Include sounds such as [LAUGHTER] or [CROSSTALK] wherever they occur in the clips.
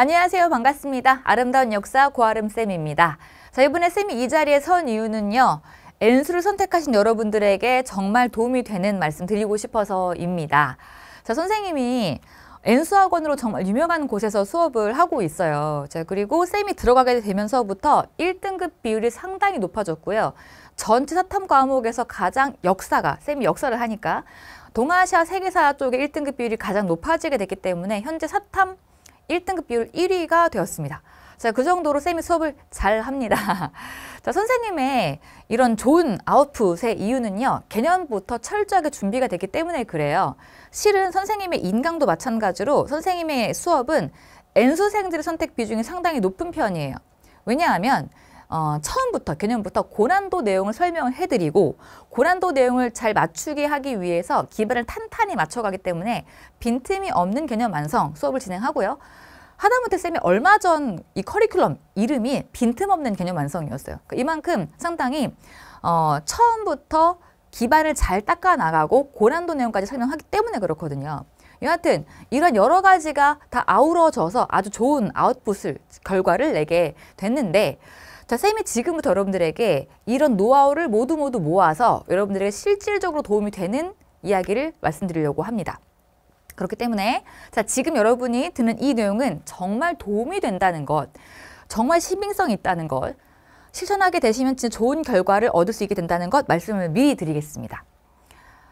안녕하세요. 반갑습니다. 아름다운 역사 고아름쌤입니다. 자, 이번에 쌤이 이 자리에 선 이유는요. N수를 선택하신 여러분들에게 정말 도움이 되는 말씀 드리고 싶어서입니다. 자, 선생님이 N수학원으로 정말 유명한 곳에서 수업을 하고 있어요. 자, 그리고 쌤이 들어가게 되면서부터 1등급 비율이 상당히 높아졌고요. 전체 사탐 과목에서 가장 역사가, 쌤이 역사를 하니까 동아시아 세계사 쪽의 1등급 비율이 가장 높아지게 됐기 때문에 현재 사탐 1등급 비율 1위가 되었습니다. 자, 그 정도로 쌤이 수업을 잘 합니다. [LAUGHS] 자, 선생님의 이런 좋은 아웃풋의 이유는요. 개념부터 철저하게 준비가 되기 때문에 그래요. 실은 선생님의 인강도 마찬가지로 선생님의 수업은 N수생들의 선택 비중이 상당히 높은 편이에요. 왜냐하면 어, 처음부터 개념부터 고난도 내용을 설명 해드리고 고난도 내용을 잘 맞추게 하기 위해서 기반을 탄탄히 맞춰가기 때문에 빈틈이 없는 개념 완성 수업을 진행하고요. 하다못해 쌤이 얼마 전 이 커리큘럼 이름이 빈틈없는 개념 완성이었어요. 그러니까 이만큼 상당히 어, 처음부터 기반을 잘 닦아 나가고 고난도 내용까지 설명하기 때문에 그렇거든요. 여하튼 이런 여러 가지가 다 아우러져서 아주 좋은 아웃풋을 결과를 내게 됐는데 자, 쌤이 지금부터 여러분들에게 이런 노하우를 모두 모두 모아서 여러분들에게 실질적으로 도움이 되는 이야기를 말씀드리려고 합니다. 그렇기 때문에 자, 지금 여러분이 듣는 이 내용은 정말 도움이 된다는 것, 정말 신빙성이 있다는 것, 실천하게 되시면 진짜 좋은 결과를 얻을 수 있게 된다는 것 말씀을 미리 드리겠습니다.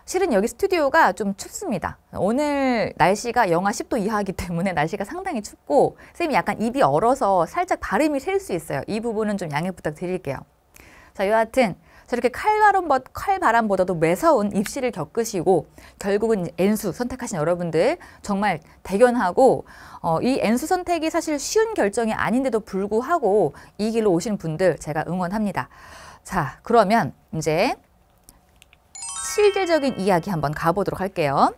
실은 여기 스튜디오가 좀 춥습니다. 오늘 날씨가 영하 10도 이하이기 때문에 날씨가 상당히 춥고 쌤이 약간 입이 얼어서 살짝 발음이 셀 수 있어요. 이 부분은 좀 양해 부탁드릴게요. 자, 여하튼 저렇게 칼바람, 칼바람보다도 매서운 입시를 겪으시고 결국은 N수 선택하신 여러분들 정말 대견하고 어, 이 N수 선택이 사실 쉬운 결정이 아닌데도 불구하고 이 길로 오신 분들 제가 응원합니다. 자, 그러면 이제 실질적인 이야기 한번 가보도록 할게요.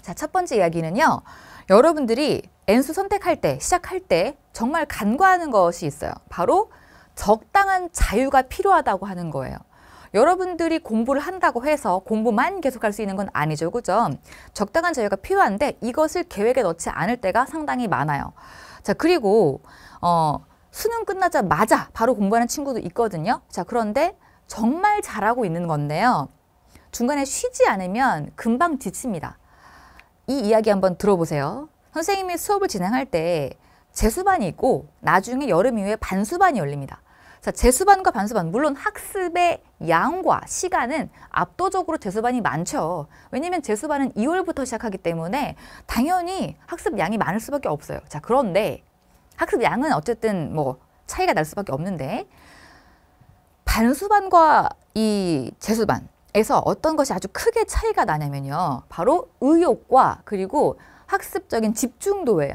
자, 첫 번째 이야기는요. 여러분들이 N수 선택할 때, 시작할 때 정말 간과하는 것이 있어요. 바로 적당한 자유가 필요하다고 하는 거예요. 여러분들이 공부를 한다고 해서 공부만 계속할 수 있는 건 아니죠. 그죠? 적당한 자유가 필요한데 이것을 계획에 넣지 않을 때가 상당히 많아요. 자, 그리고 어, 수능 끝나자마자 바로 공부하는 친구도 있거든요. 자, 그런데 정말 잘하고 있는 건데요. 중간에 쉬지 않으면 금방 지칩니다. 이 이야기 한번 들어보세요. 선생님이 수업을 진행할 때 재수반이 있고 나중에 여름 이후에 반수반이 열립니다. 자, 재수반과 반수반 물론 학습의 양과 시간은 압도적으로 재수반이 많죠. 왜냐면 재수반은 2월부터 시작하기 때문에 당연히 학습 양이 많을 수밖에 없어요. 자, 그런데 학습 양은 어쨌든 뭐 차이가 날 수밖에 없는데 반수반과 이 재수반 에서 어떤 것이 아주 크게 차이가 나냐면요. 바로 의욕과 그리고 학습적인 집중도예요.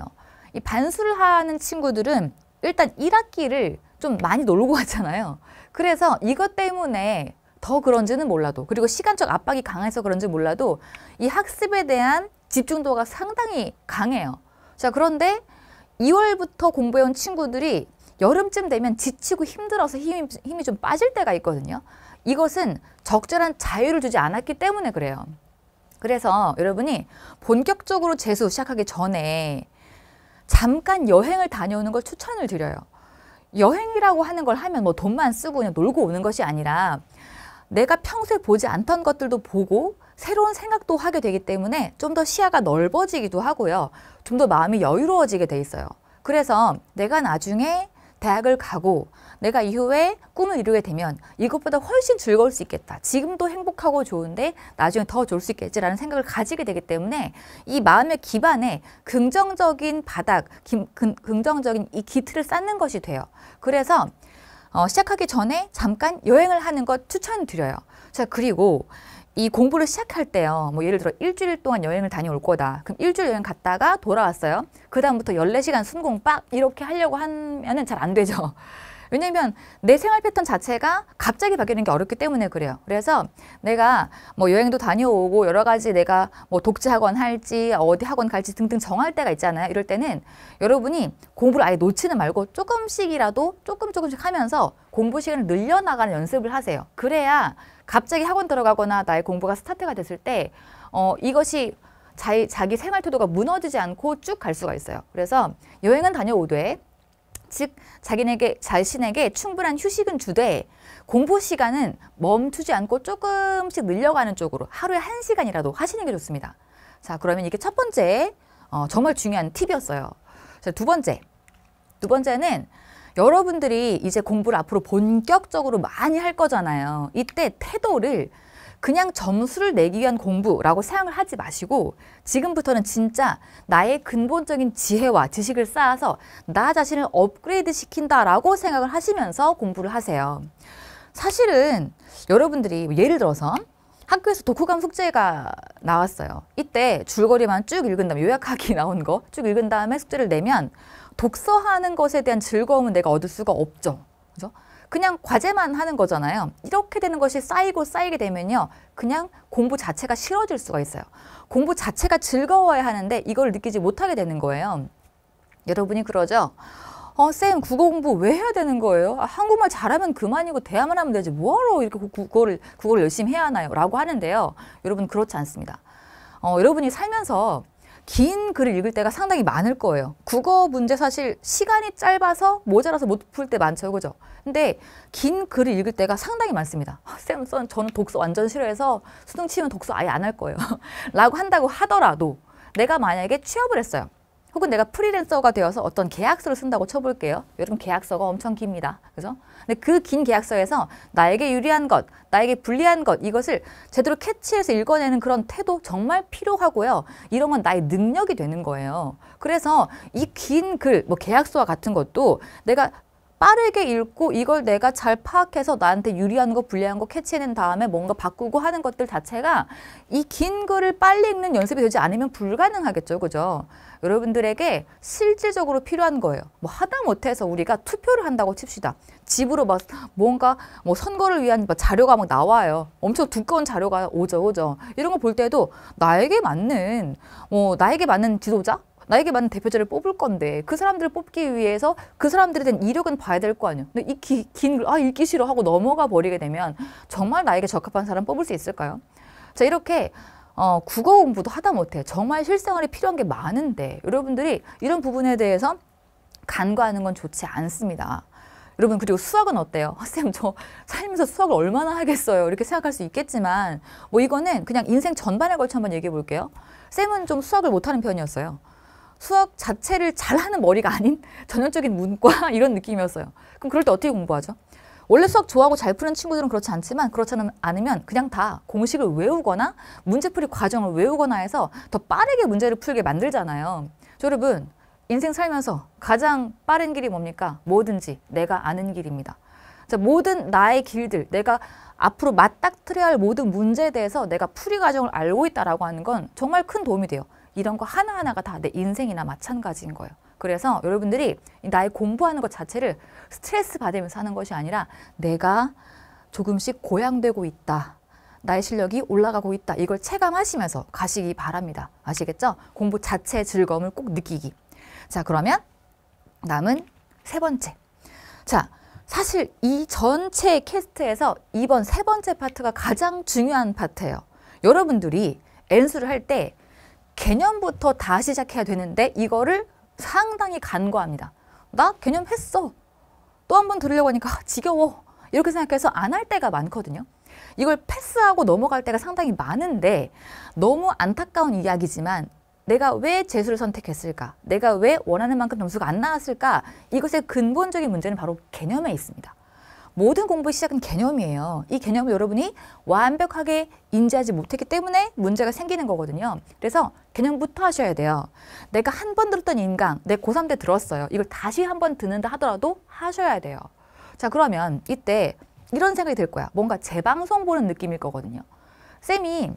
이 반수를 하는 친구들은 일단 1학기를 좀 많이 놀고 왔잖아요. 그래서 이것 때문에 더 그런지는 몰라도 그리고 시간적 압박이 강해서 그런지 몰라도 이 학습에 대한 집중도가 상당히 강해요. 자 그런데 2월부터 공부해온 친구들이 여름쯤 되면 지치고 힘들어서 힘이, 힘이 좀 빠질 때가 있거든요. 이것은 적절한 자유를 주지 않았기 때문에 그래요. 그래서 여러분이 본격적으로 재수 시작하기 전에 잠깐 여행을 다녀오는 걸 추천을 드려요. 여행이라고 하는 걸 하면 뭐 돈만 쓰고 그냥 놀고 오는 것이 아니라 내가 평소에 보지 않던 것들도 보고 새로운 생각도 하게 되기 때문에 좀 더 시야가 넓어지기도 하고요. 좀 더 마음이 여유로워지게 돼 있어요. 그래서 내가 나중에 대학을 가고 내가 이후에 꿈을 이루게 되면 이것보다 훨씬 즐거울 수 있겠다. 지금도 행복하고 좋은데 나중에 더 좋을 수 있겠지라는 생각을 가지게 되기 때문에 이 마음의 기반에 긍정적인 바닥, 긴, 근, 긍정적인 이 기틀을 쌓는 것이 돼요. 그래서 어, 시작하기 전에 잠깐 여행을 하는 것 추천드려요. 자, 그리고 이 공부를 시작할 때요. 뭐 예를 들어 일주일 동안 여행을 다녀올 거다. 그럼 일주일 여행 갔다가 돌아왔어요. 그다음부터 열네 시간 순공 빡 이렇게 하려고 하면은 잘 안 되죠. [LAUGHS] 왜냐면 내 생활 패턴 자체가 갑자기 바뀌는 게 어렵기 때문에 그래요. 그래서 내가 뭐 여행도 다녀오고 여러 가지 내가 뭐 독재 학원 할지 어디 학원 갈지 등등 정할 때가 있잖아요. 이럴 때는 여러분이 공부를 아예 놓치는 말고 조금씩이라도 조금 조금씩 하면서 공부 시간을 늘려나가는 연습을 하세요. 그래야 갑자기 학원 들어가거나 나의 공부가 스타트가 됐을 때 어, 이것이 자기, 자기 생활 태도가 무너지지 않고 쭉 갈 수가 있어요. 그래서 여행은 다녀오되 즉 자기에게 자신에게 충분한 휴식은 주되 공부 시간은 멈추지 않고 조금씩 늘려가는 쪽으로 하루에 한 시간이라도 하시는 게 좋습니다. 자 그러면 이게 첫 번째 어, 정말 중요한 팁이었어요. 자, 두 번째 두 번째는 여러분들이 이제 공부를 앞으로 본격적으로 많이 할 거잖아요. 이때 태도를 그냥 점수를 내기 위한 공부라고 생각을 하지 마시고 지금부터는 진짜 나의 근본적인 지혜와 지식을 쌓아서 나 자신을 업그레이드 시킨다라고 생각을 하시면서 공부를 하세요. 사실은 여러분들이 예를 들어서 학교에서 독후감 숙제가 나왔어요. 이때 줄거리만 쭉 읽은 다음에 요약하기 [LAUGHS] 나온 거 쭉 읽은 다음에 숙제를 내면 독서하는 것에 대한 즐거움은 내가 얻을 수가 없죠. 그죠? 그냥 과제만 하는 거잖아요. 이렇게 되는 것이 쌓이고 쌓이게 되면요. 그냥 공부 자체가 싫어질 수가 있어요. 공부 자체가 즐거워야 하는데 이걸 느끼지 못하게 되는 거예요. 여러분이 그러죠? 어, 쌤, 국어 공부 왜 해야 되는 거예요? 아, 한국말 잘하면 그만이고 대화만 하면 되지. 뭐하러 이렇게 국어를, 국어를 열심히 해야 하나요? 라고 하는데요. 여러분, 그렇지 않습니다. 어, 여러분이 살면서 긴 글을 읽을 때가 상당히 많을 거예요. 국어 문제 사실 시간이 짧아서 모자라서 못 풀 때 많죠. 그죠? 근데 긴 글을 읽을 때가 상당히 많습니다. 아, 쌤, 저는 독서 완전 싫어해서 수능 치면 독서 아예 안 할 거예요. [LAUGHS] 라고 한다고 하더라도 내가 만약에 취업을 했어요. 혹은 내가 프리랜서가 되어서 어떤 계약서를 쓴다고 쳐볼게요. 여러분 계약서가 엄청 깁니다. 그래서 근데 그 긴 계약서에서 나에게 유리한 것, 나에게 불리한 것 이것을 제대로 캐치해서 읽어내는 그런 태도 정말 필요하고요. 이런 건 나의 능력이 되는 거예요. 그래서 이 긴 글, 뭐 계약서와 같은 것도 내가 빠르게 읽고 이걸 내가 잘 파악해서 나한테 유리한 거 불리한 거 캐치해낸 다음에 뭔가 바꾸고 하는 것들 자체가 이 긴 글을 빨리 읽는 연습이 되지 않으면 불가능하겠죠. 그죠? 여러분들에게 실질적으로 필요한 거예요. 뭐 하다 못해서 우리가 투표를 한다고 칩시다. 집으로 막 뭔가 뭐 선거를 위한 뭐 자료가 막 나와요. 엄청 두꺼운 자료가 오죠, 오죠. 이런 거 볼 때도 나에게 맞는, 뭐 나에게 맞는 지도자, 나에게 맞는 대표자를 뽑을 건데 그 사람들을 뽑기 위해서 그 사람들에 대한 이력은 봐야 될 거 아니에요. 근데 이 긴 아 읽기 싫어 하고 넘어가 버리게 되면 정말 나에게 적합한 사람 뽑을 수 있을까요? 자 이렇게 어, 국어 공부도 하다 못해 정말 실생활에 필요한 게 많은데 여러분들이 이런 부분에 대해서 간과하는 건 좋지 않습니다. 여러분 그리고 수학은 어때요? 아, 쌤저 살면서 수학을 얼마나 하겠어요? 이렇게 생각할 수 있겠지만 뭐 이거는 그냥 인생 전반에 걸쳐 한번 얘기해 볼게요. 쌤은 좀 수학을 못하는 편이었어요. 수학 자체를 잘하는 머리가 아닌 [LAUGHS] 전형적인 문과 [LAUGHS] 이런 느낌이었어요. 그럼 그럴 때 어떻게 공부하죠? 원래 수학 좋아하고 잘 푸는 친구들은 그렇지 않지만 그렇지 않으면 그냥 다 공식을 외우거나 문제풀이 과정을 외우거나 해서 더 빠르게 문제를 풀게 만들잖아요. 여러분 인생 살면서 가장 빠른 길이 뭡니까? 뭐든지 내가 아는 길입니다. 자, 모든 나의 길들, 내가 앞으로 맞닥뜨려야 할 모든 문제에 대해서 내가 풀이 과정을 알고 있다라고 하는 건 정말 큰 도움이 돼요. 이런 거 하나하나가 다 내 인생이나 마찬가지인 거예요. 그래서 여러분들이 나의 공부하는 것 자체를 스트레스 받으면서 하는 것이 아니라 내가 조금씩 고양되고 있다. 나의 실력이 올라가고 있다. 이걸 체감하시면서 가시기 바랍니다. 아시겠죠? 공부 자체의 즐거움을 꼭 느끼기. 자, 그러면 남은 세 번째. 자, 사실 이 전체 캐스트에서 이번 세 번째 파트가 가장 중요한 파트예요. 여러분들이 N수를 할때 개념부터 다 시작해야 되는데 이거를 상당히 간과합니다. 나 개념 했어. 또 한 번 들으려고 하니까 아, 지겨워. 이렇게 생각해서 안 할 때가 많거든요. 이걸 패스하고 넘어갈 때가 상당히 많은데 너무 안타까운 이야기지만 내가 왜 재수를 선택했을까? 내가 왜 원하는 만큼 점수가 안 나왔을까? 이것의 근본적인 문제는 바로 개념에 있습니다. 모든 공부의 시작은 개념이에요. 이 개념을 여러분이 완벽하게 인지하지 못했기 때문에 문제가 생기는 거거든요. 그래서 개념부터 하셔야 돼요. 내가 한 번 들었던 인강, 내 고3 때 들었어요. 이걸 다시 한 번 듣는다 하더라도 하셔야 돼요. 자 그러면 이때 이런 생각이 들 거야. 뭔가 재방송 보는 느낌일 거거든요. 쌤이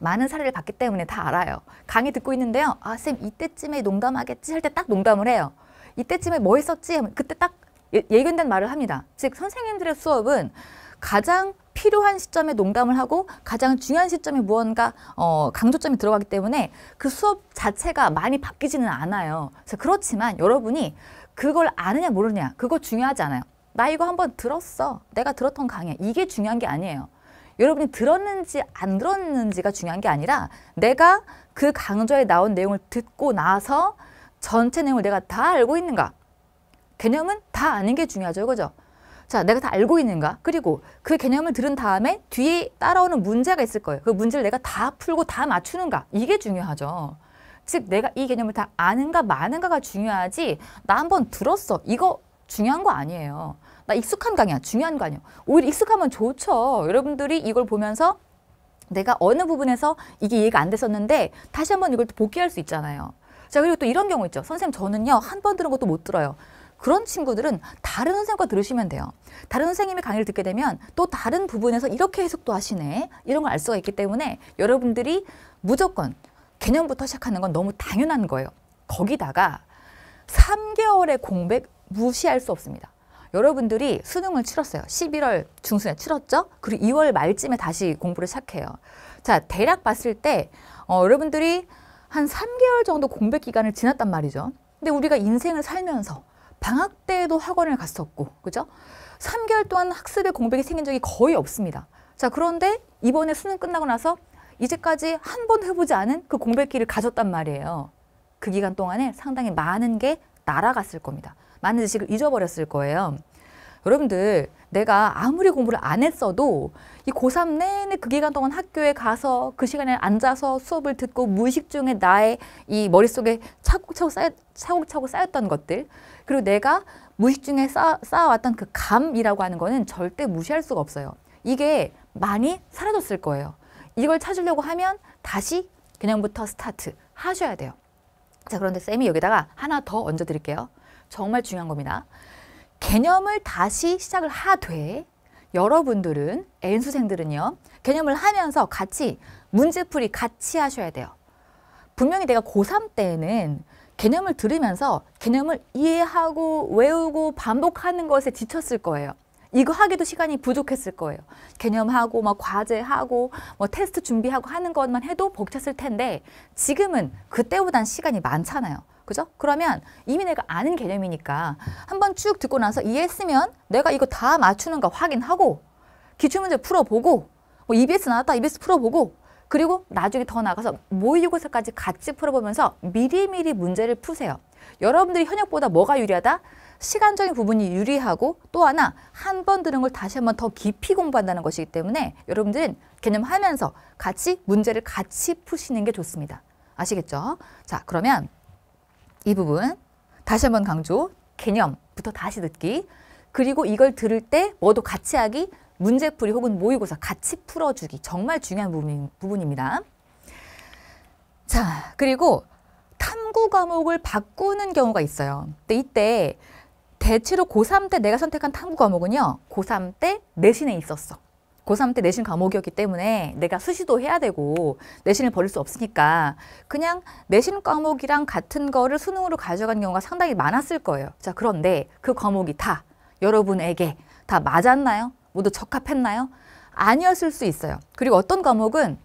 많은 사례를 봤기 때문에 다 알아요. 강의 듣고 있는데요. 아, 쌤 이때쯤에 농담하겠지 할 때 딱 농담을 해요. 이때쯤에 뭐 했었지? 하면 그때 딱 예, 예견된 말을 합니다. 즉 선생님들의 수업은 가장 필요한 시점에 농담을 하고 가장 중요한 시점에 무언가 어, 강조점이 들어가기 때문에 그 수업 자체가 많이 바뀌지는 않아요. 그래서 그렇지만 여러분이 그걸 아느냐 모르냐 그거 중요하지 않아요. 나 이거 한번 들었어. 내가 들었던 강의 이게 중요한 게 아니에요. 여러분이 들었는지 안 들었는지가 중요한 게 아니라 내가 그 강좌에 나온 내용을 듣고 나서 전체 내용을 내가 다 알고 있는가 개념은 다 아는 게 중요하죠. 그죠? 자, 내가 다 알고 있는가? 그리고 그 개념을 들은 다음에 뒤에 따라오는 문제가 있을 거예요. 그 문제를 내가 다 풀고 다 맞추는가? 이게 중요하죠. 즉, 내가 이 개념을 다 아는가 마는가가 중요하지 나 한 번 들었어. 이거 중요한 거 아니에요. 나 익숙한 강의야. 중요한 거 아니에요. 오히려 익숙하면 좋죠. 여러분들이 이걸 보면서 내가 어느 부분에서 이게 이해가 안 됐었는데 다시 한 번 이걸 또 복귀할 수 있잖아요. 자, 그리고 또 이런 경우 있죠. 선생님, 저는요, 한 번 들은 것도 못 들어요. 그런 친구들은 다른 선생님과 들으시면 돼요. 다른 선생님이 강의를 듣게 되면 또 다른 부분에서 이렇게 해석도 하시네. 이런 걸 알 수가 있기 때문에 여러분들이 무조건 개념부터 시작하는 건 너무 당연한 거예요. 거기다가 3개월의 공백 무시할 수 없습니다. 여러분들이 수능을 치렀어요. 11월 중순에 치렀죠? 그리고 2월 말쯤에 다시 공부를 시작해요. 자, 대략 봤을 때 어, 여러분들이 한 3개월 정도 공백 기간을 지났단 말이죠. 근데 우리가 인생을 살면서 방학 때도 학원을 갔었고 그죠? 3개월 동안 학습의 공백이 생긴 적이 거의 없습니다. 자 그런데 이번에 수능 끝나고 나서 이제까지 한 번 해보지 않은 그 공백기를 가졌단 말이에요. 그 기간 동안에 상당히 많은 게 날아갔을 겁니다. 많은 지식을 잊어버렸을 거예요. 여러분들 내가 아무리 공부를 안 했어도 이 고3 내내 그 기간 동안 학교에 가서 그 시간에 앉아서 수업을 듣고 무의식 중에 나의 이 머릿속에 차곡차곡 쌓였, 차곡차곡 쌓였던 것들 그리고 내가 무의식 중에 쌓아, 쌓아왔던 그 감이라고 하는 거는 절대 무시할 수가 없어요. 이게 많이 사라졌을 거예요. 이걸 찾으려고 하면 다시 그냥부터 스타트 하셔야 돼요. 자 그런데 쌤이 여기다가 하나 더 얹어 드릴게요. 정말 중요한 겁니다. 개념을 다시 시작을 하되 여러분들은 N수생들은요. 개념을 하면서 같이 문제풀이 같이 하셔야 돼요. 분명히 내가 고3 때는 개념을 들으면서 개념을 이해하고 외우고 반복하는 것에 지쳤을 거예요. 이거 하기도 시간이 부족했을 거예요. 개념하고 막 뭐 과제하고 뭐 테스트 준비하고 하는 것만 해도 벅찼을 텐데 지금은 그때보단 시간이 많잖아요. 그죠? 그러면 이미 내가 아는 개념이니까 한번 쭉 듣고 나서 이해했으면 내가 이거 다 맞추는가 확인하고 기출문제 풀어보고 뭐 EBS 나왔다 EBS 풀어보고 그리고 나중에 더 나가서 모의고사까지 같이 풀어보면서 미리미리 문제를 푸세요. 여러분들이 현역보다 뭐가 유리하다? 시간적인 부분이 유리하고 또 하나 한 번 들은 걸 다시 한번 더 깊이 공부한다는 것이기 때문에 여러분들은 개념하면서 같이 문제를 같이 푸시는 게 좋습니다. 아시겠죠? 자 그러면 이 부분 다시 한번 강조 개념부터 다시 듣기 그리고 이걸 들을 때 뭐도 같이 하기 문제풀이 혹은 모의고사 같이 풀어주기 정말 중요한 부분, 부분입니다. 자, 그리고 탐구 과목을 바꾸는 경우가 있어요. 근데 이때 대체로 고3 때 내가 선택한 탐구 과목은요. 고3 때 내신에 있었어. 고3 때 내신 과목이었기 때문에 내가 수시도 해야 되고 내신을 버릴 수 없으니까 그냥 내신 과목이랑 같은 거를 수능으로 가져간 경우가 상당히 많았을 거예요. 자, 그런데 그 과목이 다 여러분에게 다 맞았나요? 모두 적합했나요? 아니었을 수 있어요. 그리고 어떤 과목은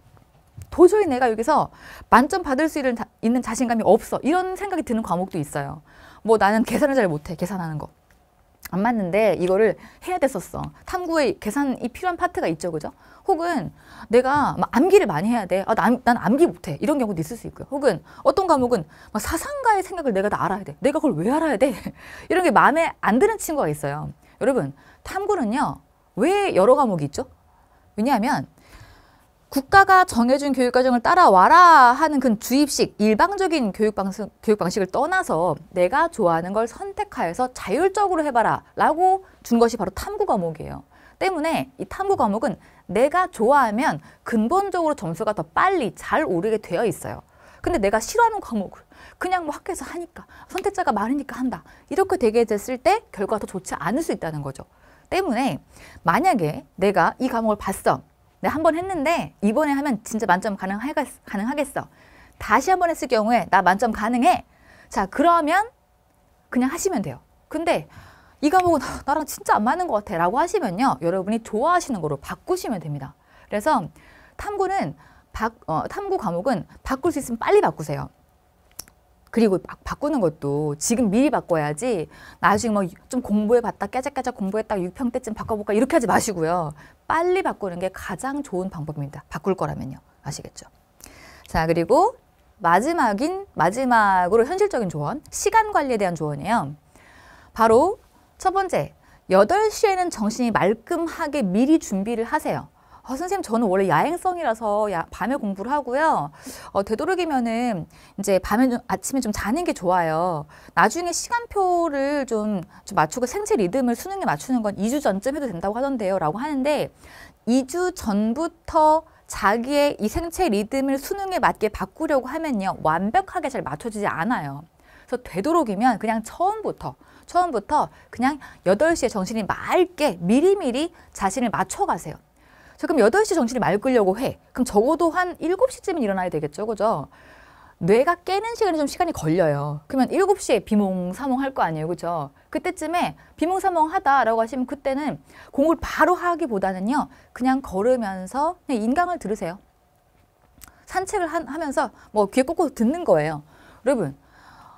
도저히 내가 여기서 만점 받을 수 있는 자신감이 없어. 이런 생각이 드는 과목도 있어요. 뭐 나는 계산을 잘 못해. 계산하는 거. 안 맞는데 이거를 해야 됐었어. 탐구에 계산이 필요한 파트가 있죠. 그죠? 혹은 내가 막 암기를 많이 해야 돼. 아, 난, 난 암기 못해. 이런 경우도 있을 수 있고요. 혹은 어떤 과목은 막 사상가의 생각을 내가 다 알아야 돼. 내가 그걸 왜 알아야 돼? [LAUGHS] 이런 게 마음에 안 드는 친구가 있어요. 여러분 탐구는요. 왜 여러 과목이 있죠? 왜냐하면 국가가 정해준 교육과정을 따라와라 하는 그 주입식 일방적인 교육방식, 교육방식을 떠나서 내가 좋아하는 걸 선택하여서 자율적으로 해봐라 라고 준 것이 바로 탐구 과목이에요. 때문에 이 탐구 과목은 내가 좋아하면 근본적으로 점수가 더 빨리 잘 오르게 되어 있어요. 근데 내가 싫어하는 과목을 그냥 뭐 학교에서 하니까 선택자가 많으니까 한다. 이렇게 되게 됐을 때 결과가 더 좋지 않을 수 있다는 거죠. 때문에 만약에 내가 이 과목을 봤어. 내가 네, 한번 했는데 이번에 하면 진짜 만점 가능하, 가능하겠어. 다시 한 번 했을 경우에 나 만점 가능해. 자 그러면 그냥 하시면 돼요. 근데 이 과목은 [LAUGHS] 나랑 진짜 안 맞는 것 같아 라고 하시면요. 여러분이 좋아하시는 거로 바꾸시면 됩니다. 그래서 탐구는 바, 어, 탐구 과목은 바꿀 수 있으면 빨리 바꾸세요. 그리고 막 바꾸는 것도 지금 미리 바꿔야지 나중에 뭐 좀 공부해봤다 깨작깨작 공부했다 육평 때쯤 바꿔볼까 이렇게 하지 마시고요. 빨리 바꾸는 게 가장 좋은 방법입니다. 바꿀 거라면요. 아시겠죠? 자 그리고 마지막인 마지막으로 현실적인 조언 시간 관리에 대한 조언이에요. 바로 첫 번째 여덟 시에는 정신이 말끔하게 미리 준비를 하세요. 어, 선생님 저는 원래 야행성이라서 야, 밤에 공부를 하고요. 어, 되도록이면은 이제 밤에 좀, 아침에 좀 자는 게 좋아요. 나중에 시간표를 좀, 좀 맞추고 생체 리듬을 수능에 맞추는 건 2주 전쯤 해도 된다고 하던데요. 라고 하는데 2주 전부터 자기의 이 생체 리듬을 수능에 맞게 바꾸려고 하면요. 완벽하게 잘 맞춰지지 않아요. 그래서 되도록이면 그냥 처음부터 처음부터 그냥 여덟 시에 정신이 맑게 미리미리 자신을 맞춰가세요. 자, 그럼 8시 정신이 맑으려고 해. 그럼 적어도 한 7시쯤은 일어나야 되겠죠. 그죠? 뇌가 깨는 시간이 좀 시간이 걸려요. 그러면 7시에 비몽사몽 할 거 아니에요. 그죠? 그때쯤에 비몽사몽 하다라고 하시면 그때는 공을 바로 하기보다는요. 그냥 걸으면서 그냥 인강을 들으세요. 산책을 하, 면서뭐 귀에 꽂고 듣는 거예요. 여러분,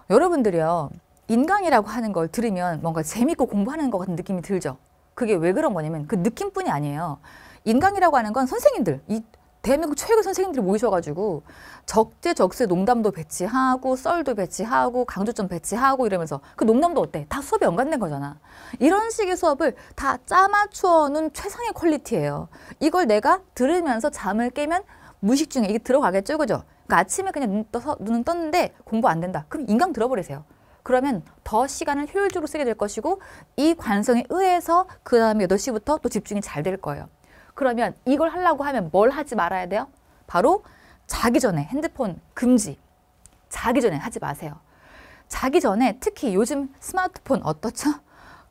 여러분들이요. 인강이라고 하는 걸 들으면 뭔가 재밌고 공부하는 것 같은 느낌이 들죠. 그게 왜 그런 거냐면 그 느낌뿐이 아니에요. 인강이라고 하는 건 선생님들, 이 대한민국 최고의 선생님들이 모이셔가지고 적재적소에 농담도 배치하고 썰도 배치하고 강조점 배치하고 이러면서 그 농담도 어때? 다 수업에 연관된 거잖아. 이런 식의 수업을 다 짜맞추어 놓은 최상의 퀄리티예요. 이걸 내가 들으면서 잠을 깨면 무식 중에 이게 들어가겠죠, 그죠? 그러니까 아침에 그냥 눈 떠서 눈은 떴는데 공부 안 된다. 그럼 인강 들어버리세요. 그러면 더 시간을 효율적으로 쓰게 될 것이고 이 관성에 의해서 그 다음에 8시부터 또 집중이 잘 될 거예요. 그러면 이걸 하려고 하면 뭘 하지 말아야 돼요? 바로 자기 전에 핸드폰 금지. 자기 전에 하지 마세요. 자기 전에 특히 요즘 스마트폰 어떻죠?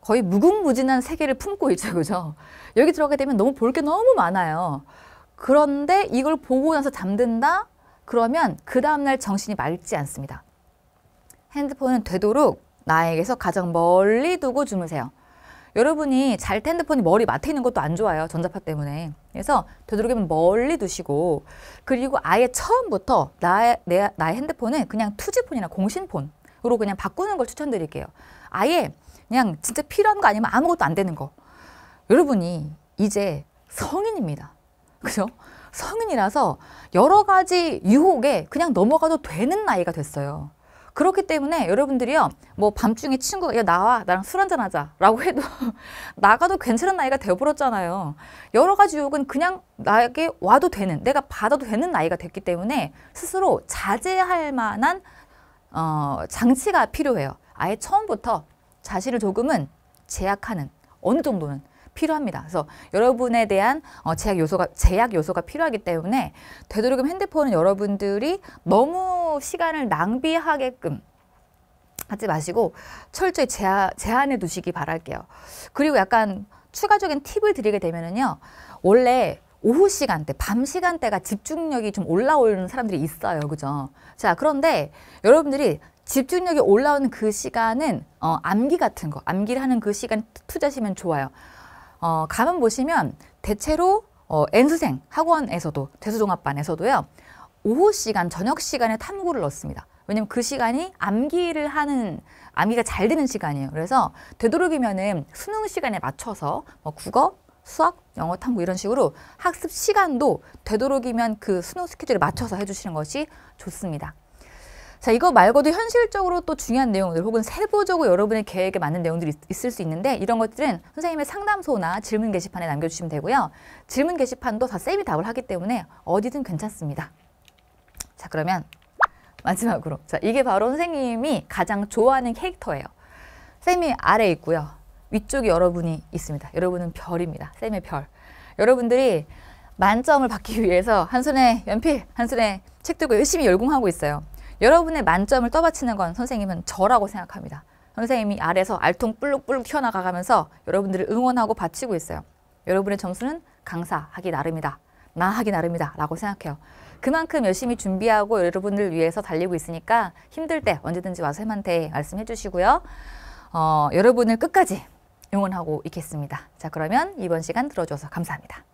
거의 무궁무진한 세계를 품고 있죠. 그죠? 여기 들어가게 되면 너무 볼 게 너무 많아요. 그런데 이걸 보고 나서 잠든다? 그러면 그 다음날 정신이 맑지 않습니다. 핸드폰은 되도록 나에게서 가장 멀리 두고 주무세요. 여러분이 잘때 핸드폰이 머리 맡에 있는 것도 안 좋아요. 전자파 때문에. 그래서 되도록이면 멀리 두시고 그리고 아예 처음부터 나의, 내, 나의 핸드폰은 그냥 투지폰이나 공신폰으로 그냥 바꾸는 걸 추천드릴게요. 아예 그냥 진짜 필요한 거 아니면 아무것도 안 되는 거. 여러분이 이제 성인입니다. 그죠? 성인이라서 여러 가지 유혹에 그냥 넘어가도 되는 나이가 됐어요. 그렇기 때문에 여러분들이요. 뭐 밤중에 친구가 야 나와 나랑 술 한잔 하자 라고 해도 [LAUGHS] 나가도 괜찮은 나이가 되어버렸잖아요. 여러 가지 욕은 그냥 나에게 와도 되는 내가 받아도 되는 나이가 됐기 때문에 스스로 자제할 만한 어, 장치가 필요해요. 아예 처음부터 자신을 조금은 제약하는 어느 정도는 필요합니다. 그래서 여러분에 대한 어, 제약 요소가 제약 요소가 필요하기 때문에 되도록이면 핸드폰은 여러분들이 너무 시간을 낭비하게끔 하지 마시고 철저히 제한, 제한해 두시기 바랄게요. 그리고 약간 추가적인 팁을 드리게 되면은요. 원래 오후 시간대, 밤 시간대가 집중력이 좀 올라오는 사람들이 있어요. 그죠? 자, 그런데 여러분들이 집중력이 올라오는 그 시간은 어, 암기 같은 거, 암기를 하는 그 시간 투자시면 좋아요. 어, 가만 보시면 대체로 어, N수생 학원에서도, 대수종합반에서도요. 오후 시간, 저녁 시간에 탐구를 넣습니다. 왜냐면 그 시간이 암기를 하는 암기가 잘 되는 시간이에요. 그래서 되도록이면은 수능 시간에 맞춰서 뭐 국어, 수학, 영어 탐구 이런 식으로 학습 시간도 되도록이면 그 수능 스케줄에 맞춰서 해주시는 것이 좋습니다. 자, 이거 말고도 현실적으로 또 중요한 내용들 혹은 세부적으로 여러분의 계획에 맞는 내용들이 있, 을수 있는데 이런 것들은 선생님의 상담소나 질문 게시판에 남겨주시면 되고요. 질문 게시판도 다 세미 답을 하기 때문에 어디든 괜찮습니다. 자 그러면 마지막으로 자 이게 바로 선생님이 가장 좋아하는 캐릭터예요. 쌤이 아래 있고요. 위쪽에 여러분이 있습니다. 여러분은 별입니다. 쌤의 별. 여러분들이 만점을 받기 위해서 한 손에 연필, 한 손에 책 들고 열심히 열공하고 있어요. 여러분의 만점을 떠받치는 건 선생님은 저라고 생각합니다. 선생님이 아래서 알통 뿔룩뿔룩 튀어나가면서 여러분들을 응원하고 바치고 있어요. 여러분의 점수는 강사하기 나름이다. 나하기 나름이다. 라고 생각해요. 그만큼 열심히 준비하고 여러분을 위해서 달리고 있으니까 힘들 때 언제든지 와서 햄한테 말씀해 주시고요. 어, 여러분을 끝까지 응원하고 있겠습니다. 자, 그러면 이번 시간 들어줘서 감사합니다.